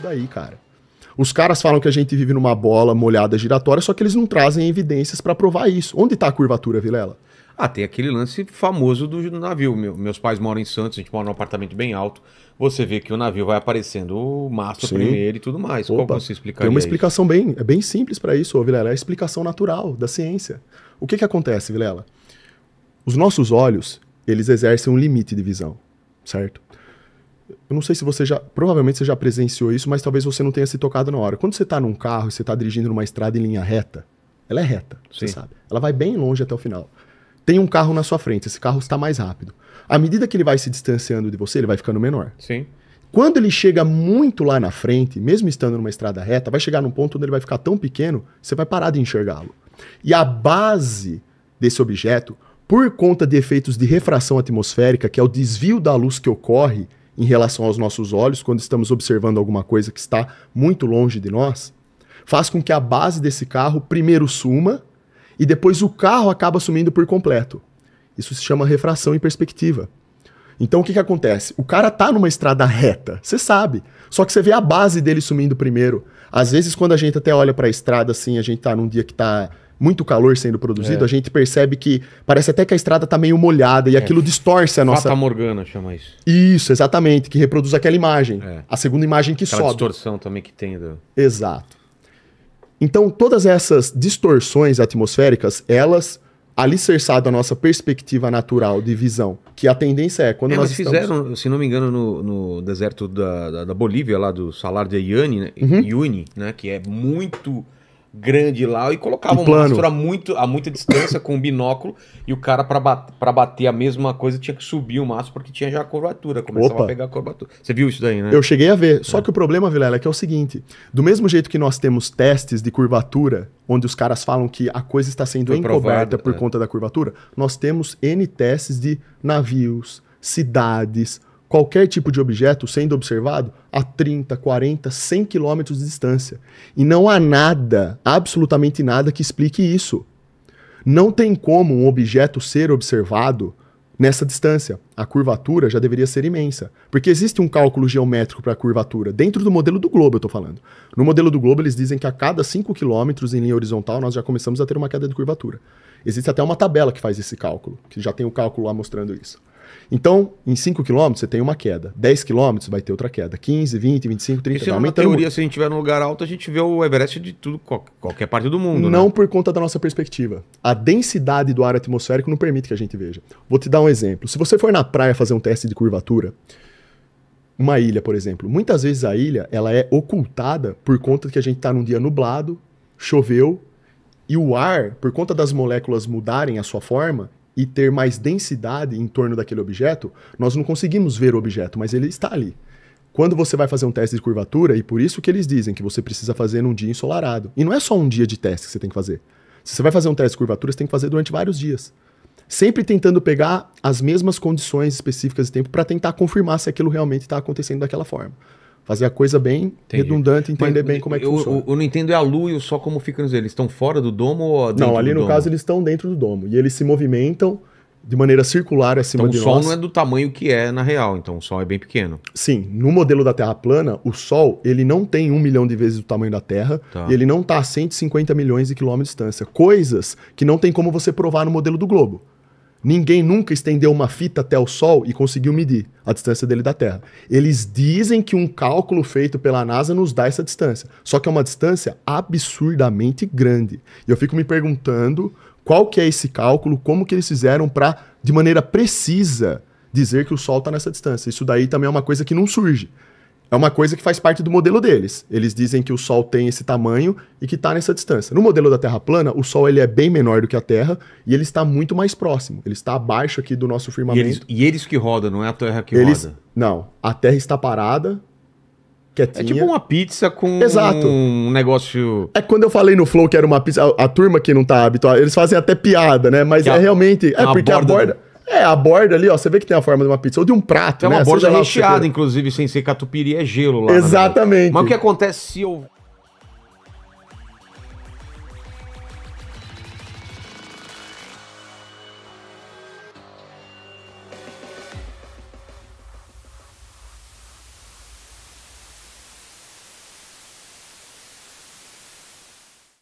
daí, cara. Os caras falam que a gente vive numa bola molhada giratória, só que eles não trazem evidências para provar isso. Onde está a curvatura, Vilela? Ah, tem aquele lance famoso do navio. Meu, meus pais moram em Santos, a gente mora num apartamento bem alto. Você vê que o navio vai aparecendo o mastro Sim. primeiro e tudo mais. Opa, você explicaria? Tem uma explicação bem, é bem simples para isso, Vilela. É a explicação natural da ciência. O que, que acontece, Vilela? Os nossos olhos, eles exercem um limite de visão, certo? Eu não sei se você já. Provavelmente você já presenciou isso, mas talvez você não tenha se tocado na hora. Quando você está num carro e você está dirigindo numa estrada em linha reta, ela é reta, Sim. você sabe. Ela vai bem longe até o final. Tem um carro na sua frente, esse carro está mais rápido. À medida que ele vai se distanciando de você, ele vai ficando menor. Sim. Quando ele chega muito lá na frente, mesmo estando numa estrada reta, vai chegar num ponto onde ele vai ficar tão pequeno, você vai parar de enxergá-lo. E a base desse objeto, por conta de efeitos de refração atmosférica, que é o desvio da luz que ocorre em relação aos nossos olhos, quando estamos observando alguma coisa que está muito longe de nós, faz com que a base desse carro primeiro suma e depois o carro acaba sumindo por completo. Isso se chama refração em perspectiva. Então o que, que acontece? O cara tá numa estrada reta, você sabe. Só que você vê a base dele sumindo primeiro. Às vezes, quando a gente até olha para a estrada assim, a gente tá num dia que tá muito calor sendo produzido, é. a gente percebe que parece até que a estrada está meio molhada e é. aquilo distorce a nossa. Fata Morgana chama isso. Isso, exatamente, que reproduz aquela imagem. É. A segunda imagem que aquela sobe. distorção também que tem. Do... Exato. Então, todas essas distorções atmosféricas, elas alicerçadas a nossa perspectiva natural de visão, que a tendência é quando é, nós estamos... fizeram, se não me engano, no, no deserto da, da, da, Bolívia, lá do Salar de Uyuni, né, uhum. né, que é muito grande lá e colocava e uma muito, a muita distância com um binóculo e o cara para bat, bater a mesma coisa tinha que subir o mastro porque tinha já a curvatura, começava Opa. a pegar a curvatura. Você viu isso daí, né? Eu cheguei a ver. Só é. que o problema, Vilela, é que é o seguinte, do mesmo jeito que nós temos testes de curvatura, onde os caras falam que a coisa está sendo Foi encoberta provado, por é. conta da curvatura, nós temos N testes de navios, cidades, qualquer tipo de objeto sendo observado a 30, 40, 100 quilômetros de distância. E não há nada, absolutamente nada, que explique isso. Não tem como um objeto ser observado nessa distância. A curvatura já deveria ser imensa. Porque existe um cálculo geométrico para a curvatura, dentro do modelo do globo, eu estou falando. No modelo do globo, eles dizem que a cada 5 quilômetros em linha horizontal, nós já começamos a ter uma queda de curvatura. Existe até uma tabela que faz esse cálculo, que já tem o cálculo lá mostrando isso. Então, em 5 km você tem uma queda. 10 km vai ter outra queda. 15, 20, 25, 30. km. Na aumentando. teoria, se a gente estiver num lugar alto, a gente vê o Everest de tudo, qualquer parte do mundo. Não né? por conta da nossa perspectiva. A densidade do ar atmosférico não permite que a gente veja. Vou te dar um exemplo. Se você for na praia fazer um teste de curvatura, uma ilha, por exemplo, muitas vezes a ilha ela é ocultada por conta de que a gente está num dia nublado, choveu e o ar, por conta das moléculas mudarem a sua forma, e ter mais densidade em torno daquele objeto, nós não conseguimos ver o objeto, mas ele está ali. Quando você vai fazer um teste de curvatura, e por isso que eles dizem que você precisa fazer num dia ensolarado. E não é só um dia de teste que você tem que fazer. Se você vai fazer um teste de curvatura, você tem que fazer durante vários dias. Sempre tentando pegar as mesmas condições específicas de tempo para tentar confirmar se aquilo realmente está acontecendo daquela forma fazer a coisa bem Entendi. redundante, entender Mas, bem como é que eu, funciona. Eu, não entendo é a lua e o sol como ficam eles. Eles estão fora do domo ou Não, ali no domo? caso eles estão dentro do domo e eles se movimentam de maneira circular acima então, de nós. o sol não é do tamanho que é na real, então o sol é bem pequeno. Sim, no modelo da Terra plana, o sol ele não tem um milhão de vezes o tamanho da Terra tá. e ele não está a 150 milhões de quilômetros de distância. Coisas que não tem como você provar no modelo do globo. Ninguém nunca estendeu uma fita até o Sol e conseguiu medir a distância dele da Terra. Eles dizem que um cálculo feito pela NASA nos dá essa distância. Só que é uma distância absurdamente grande. E eu fico me perguntando qual que é esse cálculo, como que eles fizeram para, de maneira precisa, dizer que o Sol está nessa distância. Isso daí também é uma coisa que não surge é uma coisa que faz parte do modelo deles. Eles dizem que o Sol tem esse tamanho e que está nessa distância. No modelo da Terra plana, o Sol ele é bem menor do que a Terra e ele está muito mais próximo. Ele está abaixo aqui do nosso firmamento. E eles, e eles que rodam, não é a Terra que eles, roda? Não, a Terra está parada. Quietinha. É tipo uma pizza com Exato. um negócio. É quando eu falei no Flow que era uma pizza, a, a turma que não está habituada, eles fazem até piada, né? Mas que é a, realmente. É porque borda. A borda é, a borda ali, ó, você vê que tem a forma de uma pizza ou de um prato, É uma né? borda recheada, inclusive, sem ser catupiry, é gelo lá. Exatamente. Mas o que acontece se eu